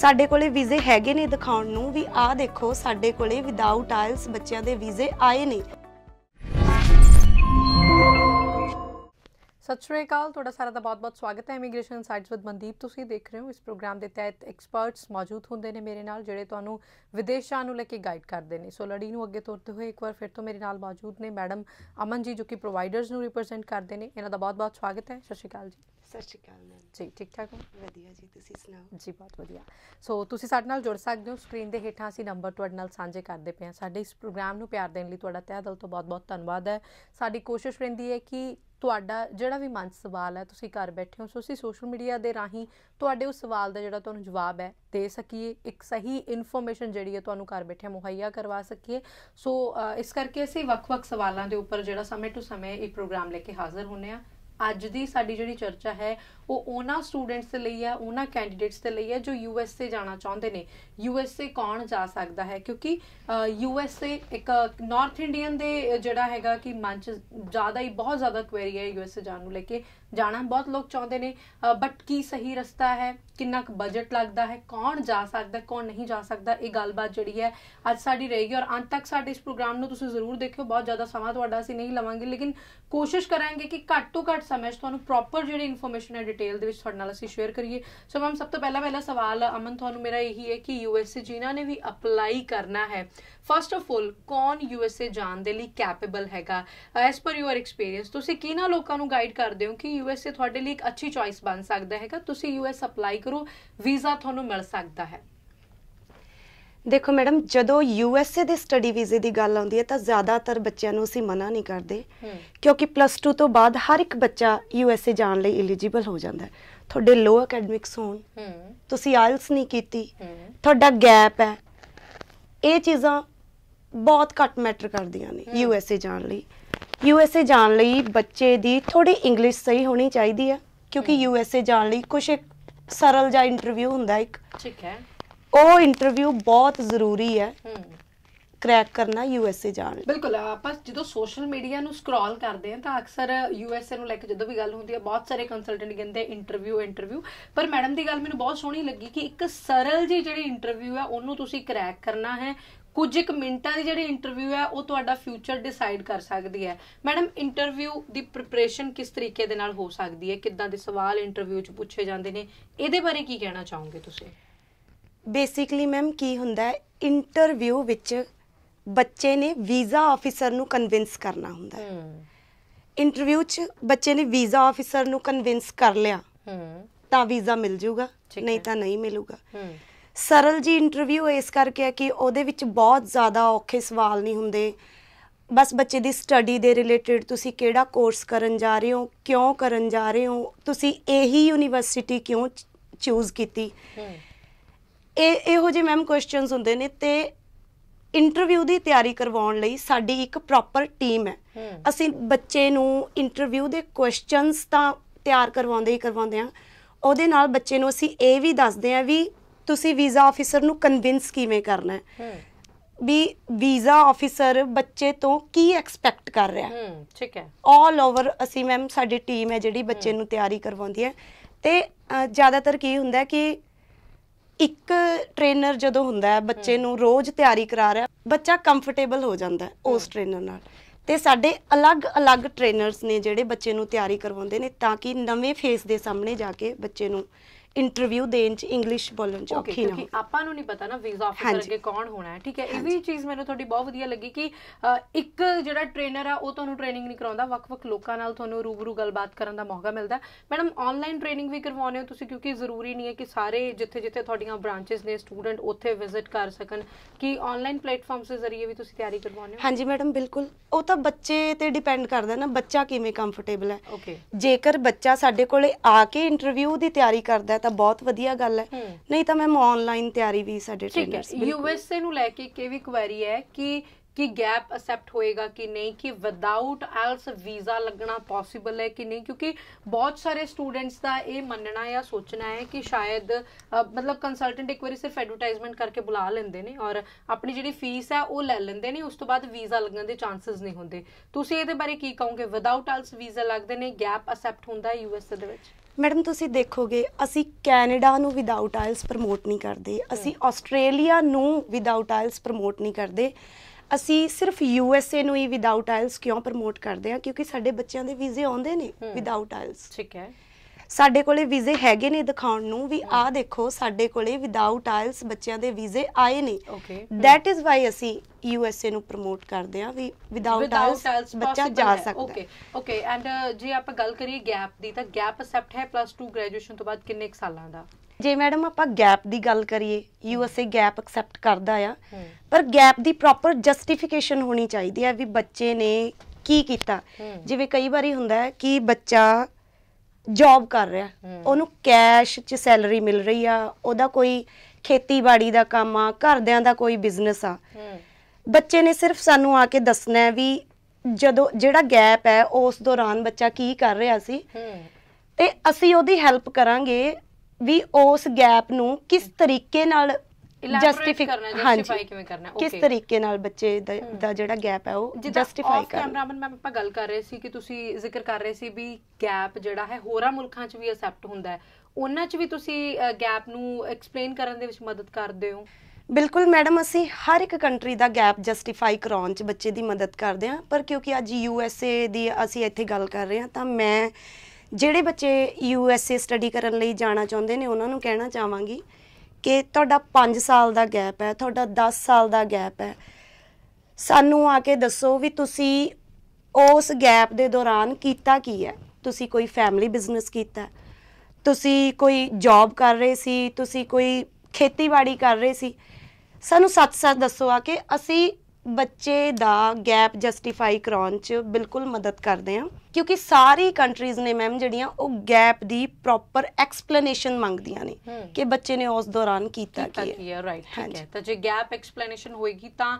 ਸਾਡੇ ਕੋਲੇ ਵੀਜ਼ੇ ਹੈਗੇ ਨੇ ਦਿਖਾਉਣ ਨੂੰ ਵੀ ਆਹ ਦੇਖੋ ਸਾਡੇ ਕੋਲੇ ਵਿਦਆਊਟ ਆਇਲਸ ਬੱਚਿਆਂ ਦੇ ਵੀਜ਼ੇ ਆਏ ਨੇ ਸਤਿ ਸ਼੍ਰੀ ਅਕਾਲ ਤੁਹਾਡਾ ਸਾਰਾ ਦਾ ਬਹੁਤ-ਬਹੁਤ ਸਵਾਗਤ ਹੈ ਇਮੀਗ੍ਰੇਸ਼ਨ ਸਾਈਟਸ ਵਿਦ ਮਨਦੀਪ ਤੁਸੀਂ ਦੇਖ ਰਹੇ ਹੋ ਇਸ ਪ੍ਰੋਗਰਾਮ ਦੇ ਤਹਿਤ ਐਕਸਪਰਟਸ ਮੌਜੂਦ ਹੁੰਦੇ ਨੇ ਮੇਰੇ ਨਾਲ ਜਿਹੜੇ ਤੁਹਾਨੂੰ ਵਿਦੇਸ਼ਾਂ ਨੂੰ ਲੈ ਕੇ ਗਾਈਡ ਕਰਦੇ ਨੇ ਸੋ ਲੜੀ ਨੂੰ ਅੱਗੇ ਤੋਰਦੇ ਹੋਏ ਇੱਕ ਵਾਰ ਫਿਰ ਤੋਂ ਮੇਰੇ ਨਾਲ ਮੌਜੂਦ ਨੇ ਮੈਡਮ ਅਮਨ ਜੀ ਜੋ ਕਿ ਪ੍ਰੋਵਾਈਡਰਸ ਨੂੰ ਰਿਪਰੈਜ਼ੈਂਟ ਕਰਦੇ ਨੇ ਇਹਨਾਂ ਦਾ ਬਹੁਤ-ਬਹੁਤ ਸਵਾਗਤ ਹੈ ਸਤਿ ਸ਼੍ਰੀ ਅਕਾਲ ਜੀ ਸਤਿ ਸ਼੍ਰੀ ਅਕਾਲ ਮੈਮ ਜੀ ਠੀਕ ਠਾਕ ਹੋ ਵਧੀਆ ਜੀ ਤੁਸੀਂ ਸੁਣਾਓ ਜੀ ਬਹੁਤ ਵਧੀਆ ਸੋ ਤੁਸੀਂ ਸਾਡੇ ਨਾਲ ਜੁੜ ਸਕਦੇ ਹੋ ਸਕਰੀਨ ਦੇ ਹੇਠਾਂ ਅਸੀਂ ਨੰਬਰ ਤੁਹਾਡੇ ਨਾਲ ਸਾਂਝੇ ਕਰਦੇ ਪਏ ਹਾਂ ਸਾਡੇ ਇਸ ਪ੍ਰੋਗਰਾਮ ਨੂੰ ਪਿਆਰ ਦੇਣ ਲਈ ਤੁਹਾਡਾ ਤਹਿ ਦਿਲ ਤੋਂ ਬਹੁਤ-ਬਹੁਤ ਧੰਨਵਾਦ ਹੈ ਸਾਡੀ ਕੋਸ਼ਿਸ਼ ਰਹਿੰਦੀ ਹੈ ਕਿ ਤੁਹਾਡਾ ਜਿਹੜਾ ਵੀ ਮਨ ਸਵਾਲ ਹੈ ਤੁਸੀਂ ਘਰ ਬੈਠੇ ਹੋ ਸੋ ਅਸੀਂ ਸੋਸ਼ਲ ਮੀਡੀਆ ਦੇ ਰਾਹੀਂ ਤੁਹਾਡੇ ਉਸ ਸਵਾਲ ਦਾ ਜਿਹੜਾ ਤੁਹਾਨੂੰ ਜਵਾਬ ਹੈ ਦੇ ਸਕੀਏ ਇੱਕ ਸਹੀ ਇਨਫੋਰਮੇਸ਼ਨ ਜਿਹੜੀ ਹੈ ਤੁਹਾਨੂੰ ਘਰ ਬੈਠੇ ਮੁਹੱਈਆ ਕਰਵਾ ਸਕੀਏ ਸੋ ਇਸ ਕਰਕੇ ਅਸੀਂ ਵੱਖ-ਵੱਖ ਸਵਾਲਾਂ ਦੇ ਉੱਪਰ ਜਿਹੜਾ ਸਮੇਂ ਤੋਂ ਸਮੇਂ ਇਹ ਪ੍ਰੋਗਰਾਮ ਲੈ ਕੇ ਹਾਜ਼ਰ ਹੁੰਨੇ ਆ ਅੱਜ ਦੀ ਸਾਡੀ ਜਿਹੜੀ ਚਰਚਾ ਹੈ ਉਹ ਉਹਨਾਂ ਸਟੂਡੈਂਟਸ ਦੇ ਲਈ ਹੈ ਉਹਨਾਂ ਕੈਂਡੀਡੇਟਸ ਦੇ ਲਈ ਹੈ ਜੋ ਯੂਐਸਏ ਜਾਣਾ ਚਾਹੁੰਦੇ ਨੇ ਯੂਐਸਏ ਕੌਣ ਜਾ ਸਕਦਾ ਹੈ ਕਿਉਂਕਿ ਯੂਐਸਏ ਇੱਕ ਨਾਰਥ ਇੰਡੀਅਨ ਦੇ ਜਿਹੜਾ ਹੈਗਾ ਕਿ ਮਨ ਚ ਜ਼ਿਆਦਾ ਹੀ ਬਹੁਤ ਜ਼ਿਆਦਾ ਕੁਐਰੀ ਹੈ ਯੂਐਸਏ ਜਾਣ ਨੂੰ ਲੈ ਕੇ ਜਾਣਾ ਬਹੁਤ ਲੋਕ ਚਾਹੁੰਦੇ ਨੇ ਬਟ ਕੀ ਸਹੀ ਰਸਤਾ ਹੈ ਕਿੰਨਾ ਕੁ ਬਜਟ ਲੱਗਦਾ ਹੈ ਕੌਣ ਜਾ ਸਕਦਾ ਕੌਣ ਨਹੀਂ ਜਾ ਸਕਦਾ ਇਹ ਗੱਲਬਾਤ ਜਿਹੜੀ ਹੈ ਅੱਜ ਸਾਡੀ ਰਹੇਗੀ ਔਰ ਅੰਤ ਤੱਕ ਸਾਡੇ ਇਸ ਪ੍ਰੋਗਰਾਮ ਨੂੰ ਤੁਸੀਂ ਜ਼ਰੂਰ ਦੇਖਿਓ ਬਹੁਤ ਜ਼ਿਆਦਾ ਸਮਾਂ ਤੁਹਾਡਾ ਅਸੀਂ ਨਹੀਂ ਲਵਾਂਗੇ ਲੇਕਿਨ ਕੋਸ਼ਿਸ਼ ਕਰਾਂਗੇ ਕਿ ਘੱਟ ਤੋਂ ਘੱਟ ਸਮੇਂ 'ਚ ਤੁਹਾਨੂੰ ਪ੍ਰੋਪਰ ਜਿਹੜੀ ਇਨਫੋਰਮੇਸ਼ਨ ਹੈ ਡਿਟੇਲ ਦੇ ਵਿੱਚ ਤੁਹਾਡੇ ਨਾਲ ਅਸੀਂ ਸ਼ੇਅਰ ਕਰੀਏ ਸੋ ਮੈਮ ਸਭ ਤੋਂ ਪਹਿਲਾਂ ਪਹਿਲਾ ਸਵਾਲ ਅਮਨ ਤੁਹਾਨੂੰ ਮੇਰਾ ਇਹੀ ਹੈ ਕਿ ਯੂਐਸਏ ਜਿਨ੍ਹਾਂ ਨੇ ਵੀ ਅਪਲਾਈ ਕਰਨਾ ਹੈ ਫਸਟ ਆਫ ਆਲ ਕੌਣ ਯੂਐਸਏ ਜਾਣ ਦੇ ਲਈ ਕੈਪੇਬਲ ਹੈਗਾ ਐਸ ਪਰ ਯੂਅਰ ਐਕਸਪੀਰੀਅੰਸ ਤੁਸੀਂ ਕਿਹਨਾਂ ਲੋਕਾਂ ਨੂੰ ਗਾਈਡ ਕਰਦੇ ਹੋ ਕਿ ਯੂਐਸਏ ਤੁਹਾਡੇ ਲਈ ਇੱਕ ਅੱਛੀ ਚੋਇਸ ਬਣ ਸਕਦਾ ਹੈਗਾ ਤੁਸੀਂ ਯੂਐਸ ਅਪਲਾਈ ਕਰੋ ਵੀਜ਼ਾ ਤੁਹਾਨੂੰ ਮਿਲ ਸਕਦਾ ਹੈ ਦੇਖੋ ਮੈਡਮ ਜਦੋਂ ਯੂਐਸਏ ਦੇ ਸਟੱਡੀ ਵੀਜ਼ੇ ਦੀ ਗੱਲ ਆਉਂਦੀ ਹੈ ਤਾਂ ਜ਼ਿਆਦਾਤਰ ਬੱਚਿਆਂ ਨੂੰ ਅਸੀਂ ਮਨਾ ਨਹੀਂ ਕਰਦੇ ਕਿਉਂਕਿ ਪਲੱਸ 2 ਤੋਂ ਬਾਅਦ ਹਰ ਇੱਕ ਬੱਚਾ ਯੂਐਸਏ ਜਾਣ ਲਈ ਐਲੀਜੀਬਲ ਹੋ ਜਾਂਦਾ ਹੈ ਤੁਹਾਡੇ ਲੋ ਅਕੈਡਮਿਕਸ ਹੋਣ ਤੁਸੀਂ ਆਇਲਸ ਨਹੀਂ ਕੀਤੀ ਤੁਹਾਡਾ ਗੈਪ ਹੈ ਇਹ ਚੀਜ਼ਾਂ ਬਹੁਤ ਘੱਟ ਮੈਟਰ ਕਰਦੀਆਂ ਨੇ ਯੂ ਐਸ ਏ ਜਾਣ ਲਈ ਯੂ ਐਸ ਏ ਜਾਣ ਲਈ ਬੱਚੇ ਦੀ ਥੋੜੀ ਇੰਗਲਿਸ਼ ਸਹੀ ਹੋਣੀ ਚਾਹੀਦੀ ਹੈ ਕਿਉਂਕਿ ਯੂ ਐਸ ਏ ਜਾਣ ਲਈ ਕੁਝ ਇੱਕ ਸਰਲ ਜਿਹਾ ਇੰਟਰਵਿਊ ਹੁੰਦਾ ਇੱਕ ਠੀਕ ਹੈ ਉਹ ਇੰਟਰਵਿਊ ਬਹੁਤ ਜ਼ਰੂਰੀ ਹੈ ਕ੍ਰੈਕ ਕਰਨਾ ਯੂਐਸਏ ਜਾਣ ਬਿਲਕੁਲ ਆਪਾਂ ਜਦੋਂ ਸੋਸ਼ਲ ਮੀਡੀਆ ਨੂੰ ਸਕਰੋਲ ਕਰਦੇ ਆ ਤਾਂ ਅਕਸਰ ਯੂਐਸਏ ਨੂੰ ਲੈ ਕੇ ਜਦੋਂ ਵੀ ਗੱਲ ਹੁੰਦੀ ਹੈ ਬਹੁਤ ਸਾਰੇ ਕੰਸਲਟੈਂਟ ਕਹਿੰਦੇ ਇੰਟਰਵਿਊ ਇੰਟਰਵਿਊ ਪਰ ਮੈਡਮ ਦੀ ਗੱਲ ਮੈਨੂੰ ਬਹੁਤ ਸੋਹਣੀ ਲੱਗੀ ਕਿ ਇੱਕ ਸਰਲ ਜਿਹੀ ਜਿਹੜੀ ਇੰਟਰਵਿਊ ਹੈ ਉਹਨੂੰ ਤੁਸੀਂ ਕ੍ਰੈਕ ਕਰਨਾ ਹੈ ਕੁਝ ਇੱਕ ਮਿੰਟਾਂ ਦੀ ਜਿਹੜੀ ਇੰਟਰਵਿਊ ਹੈ ਉਹ ਤੁਹਾਡਾ ਫਿਊਚਰ ਡਿਸਾਈਡ ਕਰ ਸਕਦੀ ਹੈ ਮੈਡਮ ਇੰਟਰਵਿਊ ਦੀ ਪ੍ਰਿਪਰੇਸ਼ਨ ਕਿਸ ਤਰੀਕੇ ਦੇ ਨਾਲ ਹੋ ਸਕਦੀ ਹੈ ਕਿੱਦਾਂ ਦੇ ਸਵਾਲ ਇੰਟਰਵਿਊ 'ਚ ਪੁੱਛੇ ਜਾਂਦੇ ਨੇ ਇਹਦੇ ਬਾਰੇ ਕੀ ਕਹਿਣਾ ਚਾਹੋਗੇ ਤੁਸੀਂ ਬੇਸਿਕਲੀ ਮੈਮ ਕੀ ਹੁੰਦਾ ਹੈ ਇੰਟਰਵਿਊ ਵਿੱਚ ਬੱਚੇ ਨੇ ਵੀਜ਼ਾ ਆਫੀਸਰ ਨੂੰ ਕਨਵਿੰਸ ਕਰਨਾ ਹੁੰਦਾ ਹੈ ਇੰਟਰਵਿਊ 'ਚ ਬੱਚੇ ਨੇ ਵੀਜ਼ਾ ਆਫੀਸਰ ਨੂੰ ਕਨਵਿੰਸ ਕਰ ਲਿਆ ਤਾਂ ਵੀਜ਼ਾ ਮਿਲ ਜਾਊਗਾ ਨਹੀਂ ਤਾਂ ਨਹੀਂ ਮਿਲੂਗਾ ਸਰਲ ਜੀ ਇੰਟਰਵਿਊ ਇਸ ਕਰਕੇ ਹੈ ਕਿ ਉਹਦੇ ਵਿੱਚ ਬਹੁਤ ਜ਼ਿਆਦਾ ਔਖੇ ਸਵਾਲ ਨਹੀਂ ਹੁੰਦੇ ਬਸ ਬੱਚੇ ਦੀ ਸਟੱਡੀ ਦੇ ਰਿਲੇਟਡ ਤੁਸੀਂ ਕਿਹੜਾ ਕੋਰਸ ਕਰਨ ਜਾ ਰਹੇ ਹੋ ਕਿਉਂ ਕਰਨ ਜਾ ਰਹੇ ਹੋ ਤੁਸੀਂ ਇਹੀ ਯੂਨੀਵਰਸਿਟੀ ਕਿਉਂ ਚੂਜ਼ ਕੀਤੀ ਇਹ ਇਹੋ ਜਿਹੇ ਮੈਮ ਕੁਐਸਚਨਸ ਹੁੰਦੇ ਨੇ ਤੇ ਇੰਟਰਵਿਊ ਦੀ ਤਿਆਰੀ ਕਰਵਾਉਣ ਲਈ ਸਾਡੀ ਇੱਕ ਪ੍ਰੋਪਰ ਟੀਮ ਹੈ ਅਸੀਂ ਬੱਚੇ ਨੂੰ ਇੰਟਰਵਿਊ ਦੇ ਕੁਐਸਚਨਸ ਤਾਂ ਤਿਆਰ ਕਰਵਾਉਂਦੇ ਹੀ ਕਰਵਾਉਂਦੇ ਆ ਉਹਦੇ ਨਾਲ ਬੱਚੇ ਨੂੰ ਅਸੀਂ ਇਹ ਵੀ ਦੱਸਦੇ ਆ ਵੀ ਤੁਸੀਂ ਵੀਜ਼ਾ ਆਫੀਸਰ ਨੂੰ ਕਨਵਿੰਸ ਕਿਵੇਂ ਕਰਨਾ ਹੈ ਵੀ ਵੀਜ਼ਾ ਆਫੀਸਰ ਬੱਚੇ ਤੋਂ ਕੀ ਐਕਸਪੈਕਟ ਕਰ ਰਿਹਾ ਹੈ ਠੀਕ ਹੈ 올 ਓਵਰ ਅਸੀਂ ਮੈਮ ਸਾਡੀ ਟੀਮ ਹੈ ਜਿਹੜੀ ਬੱਚੇ ਨੂੰ ਤਿਆਰੀ ਕਰਵਾਉਂਦੀ ਹੈ ਤੇ ਜ਼ਿਆਦਾਤਰ ਕੀ ਹੁੰਦਾ ਕਿ ਇੱਕ ਟ੍ਰੇਨਰ ਜਦੋਂ ਹੁੰਦਾ ਹੈ ਬੱਚੇ ਨੂੰ ਰੋਜ਼ ਤਿਆਰੀ ਕਰਾ ਰਿਹਾ ਬੱਚਾ ਕੰਫਰਟੇਬਲ ਹੋ ਜਾਂਦਾ ਉਸ ਟ੍ਰੇਨਰ ਨਾਲ ਤੇ ਸਾਡੇ ਅਲੱਗ-ਅਲੱਗ ਟ੍ਰੇਨਰਸ ਨੇ ਜਿਹੜੇ ਬੱਚੇ ਨੂੰ ਤਿਆਰੀ ਕਰਵਾਉਂਦੇ ਨੇ ਤਾਂ ਕਿ ਨਵੇਂ ਫੇਸ ਦੇ ਸਾਹਮਣੇ ਜਾ ਕੇ ਬੱਚੇ ਨੂੰ ਇੰਟਰਵਿਊ ਦੇਣ ਚ ਇੰਗਲਿਸ਼ ਬੋਲਣ ਚ ਔਖੀ ਨਾ ਕਿਉਂਕਿ ਆਪਾਂ ਨੂੰ ਨਹੀਂ ਪਤਾ ਨਾ ਵੀਜ਼ਾ ਆਫੀਸਰ ਅੱਗੇ ਕੌਣ ਹੋਣਾ ਹੈ ਠੀਕ ਹੈ ਇਹ ਵੀ ਚੀਜ਼ ਮੈਨੂੰ ਤੁਹਾਡੀ ਬਹੁਤ ਵਧੀਆ ਲੱਗੀ ਕਿ ਇੱਕ ਜਿਹੜਾ ਟ੍ਰੇਨਰ ਆ ਉਹ ਤੁਹਾਨੂੰ ਟ੍ਰੇਨਿੰਗ ਨਹੀਂ ਕਰਾਉਂਦਾ ਵੱਖ-ਵੱਖ ਲੋਕਾਂ ਨਾਲ ਤੁਹਾਨੂੰ ਰੂਬਰੂ ਗੱਲਬਾਤ ਕਰਨ ਦਾ ਮੌਕਾ ਮਿਲਦਾ ਮੈਡਮ ਆਨਲਾਈਨ ਟ੍ਰੇਨਿੰਗ ਵੀ ਕਰਵਾਉਂਦੇ ਹੋ ਤੁਸੀਂ ਕਿਉਂਕਿ ਜ਼ਰੂਰੀ ਨਹੀਂ ਹੈ ਕਿ ਸਾਰੇ ਜਿੱਥੇ-ਜਿੱਥੇ ਤੁਹਾਡੀਆਂ ਬ੍ਰਾਂਚਸ ਨੇ ਸਟੂਡੈਂਟ ਉੱਥੇ ਵਿਜ਼ਿਟ ਕਰ ਸਕਣ ਕਿ ਆਨਲਾਈਨ ਪਲੇਟਫਾਰਮਸ ਦੇ ਜ਼ਰੀਏ ਵੀ ਤੁਸੀਂ ਤਿਆਰੀ ਕਰਵਾਉਂਦੇ ਹੋ ਹਾਂਜੀ ਮੈਡਮ ਬਿਲਕੁਲ ਉਹ ਤਾਂ ਬੱਚੇ ਤੇ ਡਿਪੈਂਡ ਕਰਦਾ ਨਾ ਬੱਚਾ ਕਿਵੇਂ ਕੰਫਰਟੇਬਲ ਹੈ ਜੇਕਰ ਬੱਚਾ ਸਾਡੇ ਕੋਲੇ ਆ ਕੇ ਇੰਟਰਵਿਊ ਦੀ ਤਿਆਰੀ ਕਰਦਾ ਤਾਂ ਬਹੁਤ ਵਧੀਆ ਗੱਲ ਹੈ ਨਹੀਂ ਤਾਂ ਮੈਂ ਆਨਲਾਈਨ ਤਿਆਰੀ ਵੀ ਸਾਡੇ ਟ੍ਰੇਨਰਸ ਯੂਐਸਏ ਨੂੰ ਲੈ ਕੇ ਵੀ ਕੁਐਰੀ ਹੈ ਕਿ ਕਿ ਗੈਪ ਅਸੈਪਟ ਹੋਏਗਾ ਕਿ ਨਹੀਂ ਕਿ ਵਿਦਆਊਟ ਐਲਸ ਵੀਜ਼ਾ ਲੱਗਣਾ ਪੋਸੀਬਲ ਹੈ ਕਿ ਨਹੀਂ ਕਿਉਂਕਿ ਬਹੁਤ ਸਾਰੇ ਸਟੂਡੈਂਟਸ ਦਾ ਇਹ ਮੰਨਣਾ ਹੈ ਸੋਚਣਾ ਹੈ ਕਿ ਸ਼ਾਇਦ ਮਤਲਬ ਕੰਸਲਟੈਂਟ ਇੱਕ ਵਾਰੀ ਸਿਰਫ ਐਡਵਰਟਾਈਜ਼ਮੈਂਟ ਕਰਕੇ ਬੁਲਾ ਲੈਂਦੇ ਨੇ ਔਰ ਆਪਣੀ ਜਿਹੜੀ ਫੀਸ ਹੈ ਉਹ ਲੈ ਲੈਂਦੇ ਨੇ ਉਸ ਤੋਂ ਬਾਅਦ ਵੀਜ਼ਾ ਲੱਗਣ ਦੇ ਚਾਂਸਸ ਨਹੀਂ ਹੁੰਦੇ ਤੁਸੀਂ ਇਹਦੇ ਬਾਰੇ ਕੀ ਕਹੋਗੇ ਵਿਦਆਊਟ ਐਲਸ ਵੀਜ਼ਾ ਲੱਗਦੇ ਨੇ ਗੈਪ ਅਸੈਪਟ ਹੁੰਦਾ ਹੈ ਯੂਐਸਏ ਦੇ ਵਿੱਚ ਮੈਡਮ ਤੁਸੀਂ ਦੇਖੋਗੇ ਅਸੀਂ ਕੈਨੇਡਾ ਨੂੰ ਵਿਦਆਊਟ ਆਇਲਸ ਪ੍ਰਮੋਟ ਨਹੀਂ ਕਰਦੇ ਅਸੀਂ ਆਸਟ੍ਰੇਲੀਆ ਨੂੰ ਵਿਦਆਊਟ ਆਇਲਸ ਪ੍ਰਮੋਟ ਨਹੀਂ ਕਰਦੇ ਅਸੀਂ ਸਿਰਫ ਯੂ ਐਸ ਏ ਨੂੰ ਹੀ ਵਿਦਆਊਟ ਆਇਲਸ ਕਿਉਂ ਪ੍ਰਮੋਟ ਕਰਦੇ ਆ ਕਿਉਂਕਿ ਸਾਡੇ ਬੱਚਿਆਂ ਦੇ ਵੀਜ਼ੇ ਆਉਂਦੇ ਨੇ ਵਿਦਆਊਟ ਆਇਲਸ ਠੀਕ ਹੈ ਸਾਡੇ ਕੋਲੇ ਵੀਜ਼ੇ ਹੈਗੇ ਨੇ ਦਿਖਾਉਣ ਨੂੰ ਵੀ ਆਹ ਦੇਖੋ ਸਾਡੇ ਕੋਲੇ ਵਿਦਆਊਟ ਆਇਲਸ ਬੱਚਿਆਂ ਦੇ ਵੀਜ਼ੇ ਆਏ ਨੇ ਥੈਟ ਇਜ਼ ਵਾਈ ਅਸੀਂ ਯੂਐਸਏ ਨੂੰ ਪ੍ਰਮੋਟ ਕਰਦੇ ਆ ਵੀ ਵਿਦਆਊਟ ਆਇਲਸ ਬੱਚਾ ਜਾ ਸਕਦਾ ਓਕੇ ਓਕੇ ਐਂਡ ਜੇ ਆਪਾਂ ਗੱਲ ਕਰੀਏ ਗੈਪ ਦੀ ਤਾਂ ਗੈਪ ਅਸੈਪਟ ਹੈ ਪਲੱਸ 2 ਗ੍ਰੈਜੂਏਸ਼ਨ ਤੋਂ ਬਾਅਦ ਕਿੰਨੇ ਸਾਲਾਂ ਦਾ ਜੇ ਮੈਡਮ ਆਪਾਂ ਗੈਪ ਦੀ ਗੱਲ ਕਰੀਏ ਯੂਐਸਏ ਗੈਪ ਐਕਸੈਪਟ ਕਰਦਾ ਆ ਪਰ ਗੈਪ ਦੀ ਪ੍ਰੋਪਰ ਜਸਟੀਫਿਕੇਸ਼ਨ ਹੋਣੀ ਚਾਹੀਦੀ ਹੈ ਵੀ ਬੱਚੇ ਨੇ ਕੀ ਕੀਤਾ ਜਿਵੇਂ ਕਈ ਵਾਰੀ ਹੁੰਦਾ ਹੈ ਕਿ ਬੱਚਾ ਜੌਬ ਕਰ ਰਿਹਾ ਉਹਨੂੰ ਕੈਸ਼ 'ਚ ਸੈਲਰੀ ਮਿਲ ਰਹੀ ਆ ਉਹਦਾ ਕੋਈ ਖੇਤੀਬਾੜੀ ਦਾ ਕੰਮ ਆ ਘਰਦਿਆਂ ਦਾ ਕੋਈ ਬਿਜ਼ਨਸ ਆ ਬੱਚੇ ਨੇ ਸਿਰਫ ਸਾਨੂੰ ਆ ਕੇ ਦੱਸਣਾ ਹੈ ਵੀ ਜਦੋਂ ਜਿਹੜਾ ਗੈਪ ਹੈ ਉਸ ਦੌਰਾਨ ਬੱਚਾ ਕੀ ਕਰ ਰਿਹਾ ਸੀ ਤੇ ਅਸੀਂ ਉਹਦੀ ਹੈਲਪ ਕਰਾਂਗੇ ਵੀ ਉਸ ਗੈਪ ਨੂੰ ਕਿਸ ਤਰੀਕੇ ਨਾਲ ਜਸਟੀਫਾਈ ਜਸਟੀਫਾਈ ਕਿਵੇਂ ਕਰਨਾ ਓਕੇ ਕਿਸ ਤਰੀਕੇ ਨਾਲ ਬੱਚੇ ਦਾ ਜਿਹੜਾ ਗੈਪ ਹੈ ਉਹ ਜਸਟੀਫਾਈ ਕਰ ਕੈਮਰਾਮਨ ਮੈਂ ਆਪਾਂ ਗੱਲ ਕਰ ਰਹੇ ਸੀ ਕਿ ਤੁਸੀਂ ਜ਼ਿਕਰ ਕਰ ਰਹੇ ਸੀ ਵੀ ਗੈਪ ਜਿਹੜਾ ਹੈ ਹੋਰਾਂ ਮੁਲਕਾਂ 'ਚ ਵੀ ਅਸੈਪਟ ਹੁੰਦਾ ਹੈ ਉਹਨਾਂ 'ਚ ਵੀ ਤੁਸੀਂ ਗੈਪ ਨੂੰ ਐਕਸਪਲੇਨ ਕਰਨ ਦੇ ਵਿੱਚ ਮਦਦ ਕਰਦੇ ਹੋ ਬਿਲਕੁਲ ਮੈਡਮ ਅਸੀਂ ਹਰ ਇੱਕ ਕੰਟਰੀ ਦਾ ਗੈਪ ਜਸਟੀਫਾਈ ਕਰਾਉਣ 'ਚ ਬੱਚੇ ਦੀ ਮਦਦ ਕਰਦੇ ਹਾਂ ਪਰ ਕਿਉਂਕਿ ਅੱਜ ਯੂ ਐਸ ਏ ਦੀ ਅਸੀਂ ਇੱਥੇ ਗੱਲ ਕਰ ਰਹੇ ਹਾਂ ਤਾਂ ਮੈਂ ਜਿਹੜੇ ਬੱਚੇ ਯੂ ਐਸ ਏ ਸਟੱਡੀ ਕਰਨ ਲਈ ਜਾਣਾ ਚਾਹੁੰਦੇ ਨੇ ਉਹਨਾਂ ਨੂੰ ਕਹਿਣਾ ਚਾਹਾਂਗੀ ਕਿ ਤੁਹਾਡਾ 5 ਸਾਲ ਦਾ ਗੈਪ ਹੈ ਤੁਹਾਡਾ 10 ਸਾਲ ਦਾ ਗੈਪ ਹੈ ਸਾਨੂੰ ਆ ਕੇ ਦੱਸੋ ਵੀ ਤੁਸੀਂ ਉਸ ਗੈਪ ਦੇ ਦੌਰਾਨ ਕੀਤਾ ਕੀ ਹੈ ਤੁਸੀਂ ਕੋਈ ਫੈਮਿਲੀ ਬਿਜ਼ਨਸ ਕੀਤਾ ਤੁਸੀਂ ਕੋਈ ਜੌਬ ਕਰ ਰਹੇ ਸੀ ਤੁਸੀਂ ਕੋਈ ਖੇਤੀਬਾੜੀ ਕਰ ਰਹੇ ਸੀ ਸਾਨੂੰ ਸੱਚ-ਸੱਚ ਦੱਸੋ ਆ ਕਿ ਅਸੀਂ ਬੱਚੇ ਦਾ ਗੈਪ ਜਸਟੀਫਾਈ ਕਰਾਉਣ 'ਚ ਬਿਲਕੁਲ ਮਦਦ ਕਰਦੇ ਆ ਕਿਉਂਕਿ ਸਾਰੀ ਕੰਟਰੀਜ਼ ਨੇ ਮੈਮ ਜਿਹੜੀਆਂ ਉਹ ਗੈਪ ਦੀ ਪ੍ਰੋਪਰ ਐਕਸਪਲੇਨੇਸ਼ਨ ਮੰਗਦੀਆਂ ਨੇ ਕਿ ਬੱਚੇ ਨੇ ਉਸ ਦੌਰਾਨ ਕੀਤਾ ਕੀ ਹੈ ਰਾਈਟ ਠੀਕ ਹੈ ਤਾਂ ਜੇ ਗੈਪ ਐਕਸਪਲੇਨੇਸ਼ਨ ਹੋਏਗੀ ਤਾਂ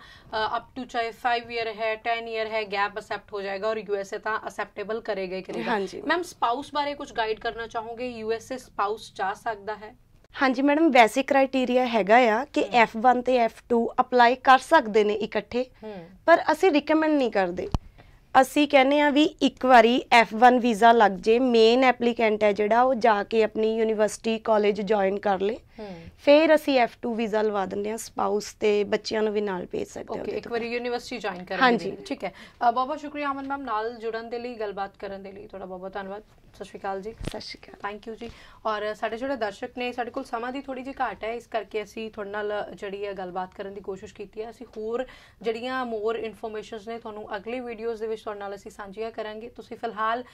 ਅਪ ਟੂ ਚਾਹੇ 5 ਇਅਰ ਹੈ 10 ਇਅਰ ਹੈ ਗੈਪ ਅਸੈਪਟ ਹੋ ਜਾਏਗਾ ਔਰ ਯੂਐਸਏ ਤਾਂ ਅਸੈਪਟੇਬਲ ਕਰੇਗਾ ਹੀ ਕਰੇਗਾ ਮੈਮ ਸਪਾਊਸ ਬਾਰੇ ਕੁਝ ਗਾਈਡ ਕਰਨਾ ਚਾਹੋਗੇ ਯੂਐਸਏ ਸਪਾਊਸ ਜਾ ਸਕਦਾ ਹੈ ਹਾਂਜੀ ਮੈਡਮ ਵੈਸੇ ਕ੍ਰਾਈਟੇਰੀਆ ਹੈਗਾ ਆ ਕਿ F1 ਤੇ F2 ਅਪਲਾਈ ਕਰ ਸਕਦੇ ਨੇ ਇਕੱਠੇ ਪਰ ਅਸੀਂ ਰეკਮੈਂਡ ਨਹੀਂ ਕਰਦੇ ਅਸੀਂ ਕਹਿੰਦੇ ਆ ਵੀ ਇੱਕ ਵਾਰੀ F1 ਵੀਜ਼ਾ ਲੱਗ ਜੇ ਮੇਨ ਐਪਲੀਕੈਂਟ ਹੈ ਜਿਹੜਾ ਉਹ ਜਾ ਕੇ ਆਪਣੀ ਯੂਨੀਵਰਸਿਟੀ ਕਾਲਜ ਜੁਆਇਨ ਕਰ ਲੇ ਫਿਰ ਅਸੀਂ F2 ਵੀਜ਼ਾ ਲਵਾ ਦਿੰਦੇ ਆ ਸਪਾਊਸ ਤੇ ਬੱਚਿਆਂ ਨੂੰ ਵੀ ਨਾਲ ਭੇਜ ਸਕਦੇ ਆ ਓਕੇ ਇੱਕ ਵਾਰੀ ਯੂਨੀਵਰਸਿਟੀ ਜੁਆਇਨ ਕਰਨ ਦੇ ਠੀਕ ਹੈ ਬਹੁਤ ਬਹੁਤ ਸ਼ੁਕਰੀਆ ਅਮਨ ਮੈਮ ਨਾਲ ਜੁੜਨ ਦੇ ਲਈ ਗੱਲਬਾਤ ਕਰਨ ਦੇ ਲਈ ਤੁਹਾਡਾ ਬਹੁਤ ਬਹੁਤ ਧੰਨਵਾਦ ਸਤਿ ਸ਼੍ਰੀ ਅਕਾਲ ਜੀ ਸਤਿ ਸ਼੍ਰੀ ਅਕਾਲ ਥੈਂਕ ਯੂ ਜੀ ਔਰ ਸਾਡੇ ਜਿਹੜੇ ਦਰਸ਼ਕ ਨੇ ਸਾਡੇ ਕੋਲ ਸਮਾਂ ਦੀ ਥੋੜੀ ਜਿਹੀ ਘਾਟ ਹੈ ਇਸ ਕਰਕੇ ਅਸੀਂ ਤੁਹਾਡੇ ਨਾਲ ਜਿਹੜੀ ਹੈ ਗੱਲਬਾਤ ਕਰਨ ਦੀ ਕੋਸ਼ਿਸ਼ ਕੀਤੀ ਹੈ ਅਸੀਂ ਹੋਰ ਜਿਹੜੀਆਂ ਮੋਰ ਇਨਫੋਰਮੇਸ਼ਨਸ ਨੇ ਤੁਹਾਨੂੰ ਅਗਲੀ ਵੀਡੀਓਜ਼ ਦੇ ਵਿੱਚ ਤੁਹਾਡੇ ਨਾਲ ਅਸੀਂ ਸਾਂਝੀਆਂ ਕਰਾਂਗੇ ਤੁਸੀਂ ਫਿਲਹਾਲ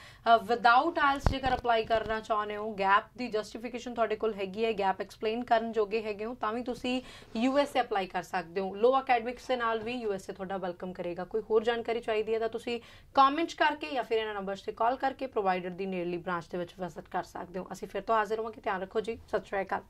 ਵਿਦਆਊਟ ਆਇਲਸ ਜੇਕਰ ਅਪਲਾਈ ਕਰਨਾ ਚਾਹੁੰਦੇ ਹੋ ਗੈਪ ਦੀ ਜਸਟੀਫਿਕੇਸ਼ਨ ਤੁਹਾਡੇ ਕੋਲ ਹੈਗੀ ਹੈ ਗੈਪ ਐਕਸਪਲੇਨ ਕਰਨ ਜੋਗੇ ਹੈਗੇ ਹੋ ਤਾਂ ਵੀ ਤੁਸੀਂ ਯੂਐਸਏ ਅਪਲਾਈ ਕਰ ਸਕਦੇ ਹੋ ਲੋ ਅਕੈਡਮਿਕਸ ਦੇ ਨਾਲ ਵੀ ਯੂਐਸਏ ਤੁਹਾਡਾ ਵੈਲਕਮ ਕਰੇਗਾ ਕੋਈ ਹੋਰ ਜਾਣਕਾਰੀ ਚਾਹੀਦੀ ਹੈ ਤਾਂ ਤੁਸੀਂ ਕਮੈਂਟ ਕਰਕੇ ਜਾਂ ਫਿਰ ਇਹਨਾਂ ਨੰਬਰਸ ਤੇ ਕਾਲ ਕਰਕੇ ਪ੍ਰੋਵਾਈਡਰ ਦੀ ਨੇੜ ਦਿੱਲੀ ਬ੍ਰਾਂਚ ਦੇ ਵਿੱਚ ਵਿਜ਼ਿਟ ਕਰ ਸਕਦੇ ਹੋ ਅਸੀਂ ਫਿਰ ਤੋਂ ਹਾਜ਼ਰ ਹੋਵਾਂਗੇ ਧਿਆਨ ਰੱਖੋ ਜੀ ਸਤਿ ਸ਼੍ਰੀ ਅਕਾਲ